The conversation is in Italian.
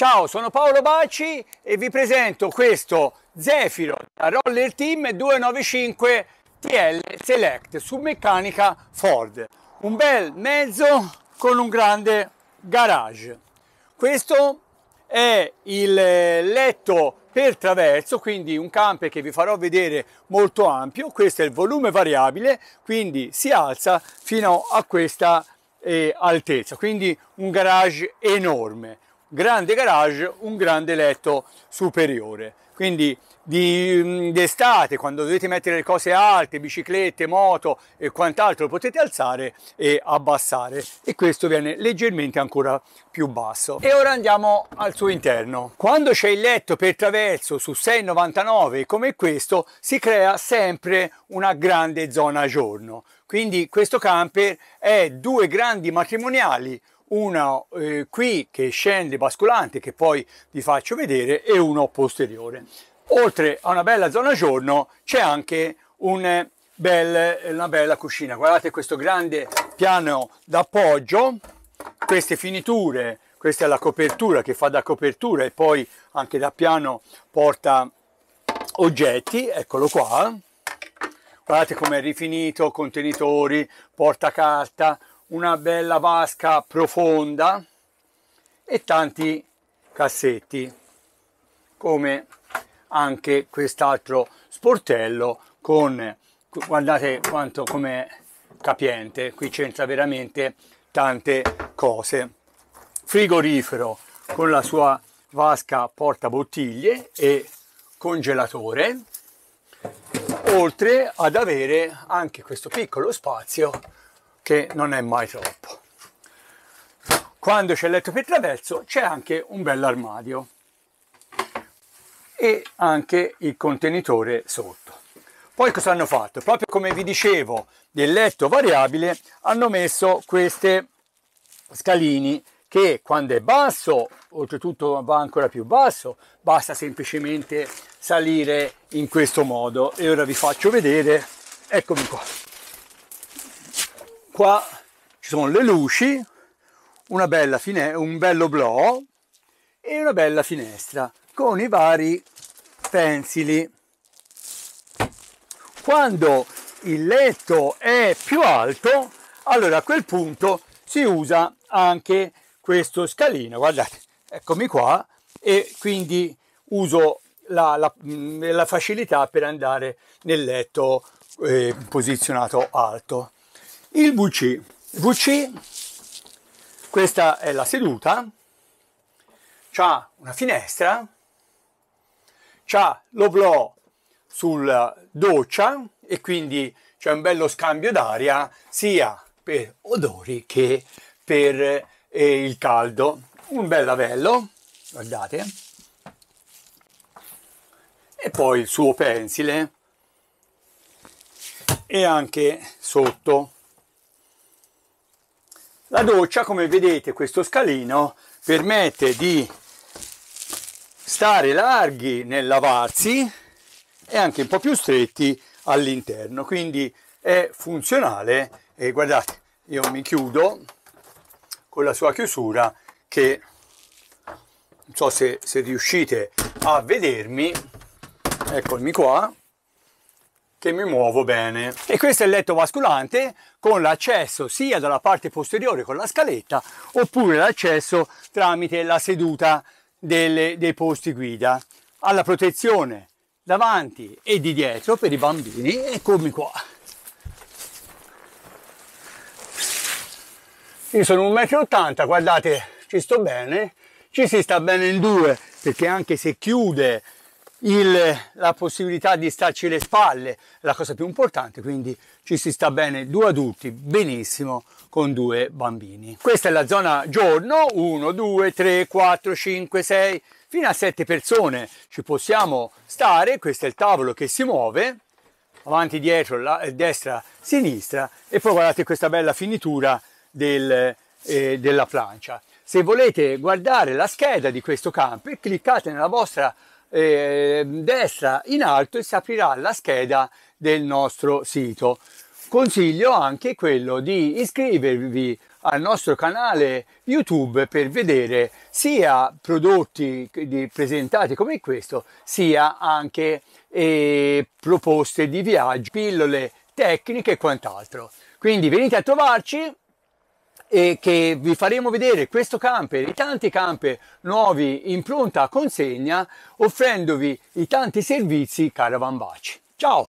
Ciao, sono Paolo Baci e vi presento questo Zefiro da Roller Team 295 TL Select su meccanica Ford. Un bel mezzo con un grande garage. Questo è il letto per traverso, quindi un camper che vi farò vedere molto ampio. Questo è il volume variabile, quindi si alza fino a questa eh, altezza, quindi un garage enorme grande garage, un grande letto superiore. Quindi mm, d'estate, quando dovete mettere le cose alte, biciclette, moto e quant'altro, potete alzare e abbassare e questo viene leggermente ancora più basso. E ora andiamo al suo interno. Quando c'è il letto per traverso su 6,99 come questo, si crea sempre una grande zona giorno. Quindi questo camper è due grandi matrimoniali, una eh, qui che scende basculante che poi vi faccio vedere e uno posteriore. Oltre a una bella zona giorno c'è anche un bel, una bella cucina. Guardate questo grande piano d'appoggio, queste finiture, questa è la copertura che fa da copertura e poi anche da piano porta oggetti, eccolo qua. Guardate come è rifinito, contenitori, porta carta una bella vasca profonda e tanti cassetti come anche quest'altro sportello con guardate quanto com'è capiente qui c'entra veramente tante cose frigorifero con la sua vasca portabottiglie e congelatore oltre ad avere anche questo piccolo spazio che non è mai troppo. Quando c'è il letto per traverso c'è anche un bel armadio e anche il contenitore sotto. Poi cosa hanno fatto? Proprio come vi dicevo del letto variabile hanno messo queste scalini che quando è basso, oltretutto va ancora più basso, basta semplicemente salire in questo modo. E ora vi faccio vedere, eccomi qua qua ci sono le luci, un bello blò e una bella finestra con i vari pensili. Quando il letto è più alto, allora a quel punto si usa anche questo scalino. Guardate, eccomi qua e quindi uso la, la, la facilità per andare nel letto eh, posizionato alto. Il VC. VC, questa è la seduta, c'ha una finestra, c'ha l'oblò sulla doccia e quindi c'è un bello scambio d'aria sia per odori che per eh, il caldo. Un bel lavello, guardate, e poi il suo pensile e anche sotto la doccia, come vedete, questo scalino permette di stare larghi nel lavarsi e anche un po' più stretti all'interno, quindi è funzionale e guardate, io mi chiudo con la sua chiusura che non so se, se riuscite a vedermi, eccomi qua, che mi muovo bene. E questo è il letto basculante con l'accesso sia dalla parte posteriore con la scaletta oppure l'accesso tramite la seduta delle, dei posti guida. Alla protezione davanti e di dietro per i bambini, eccomi qua. Io sono 1,80 m, guardate, ci sto bene, ci si sta bene in due, perché anche se chiude il, la possibilità di starci le spalle, è la cosa più importante, quindi ci si sta bene due adulti, benissimo, con due bambini. Questa è la zona giorno, 1, 2, 3, 4, 5, 6, fino a 7 persone ci possiamo stare, questo è il tavolo che si muove, avanti, dietro, la, destra, sinistra, e poi guardate questa bella finitura del, eh, della plancia. Se volete guardare la scheda di questo camper, cliccate nella vostra eh, destra in alto e si aprirà la scheda del nostro sito. Consiglio anche quello di iscrivervi al nostro canale YouTube per vedere sia prodotti presentati come questo, sia anche eh, proposte di viaggio, pillole tecniche e quant'altro. Quindi venite a trovarci e che vi faremo vedere questo camper i tanti camper nuovi in pronta consegna offrendovi i tanti servizi Caravan Baci. Ciao!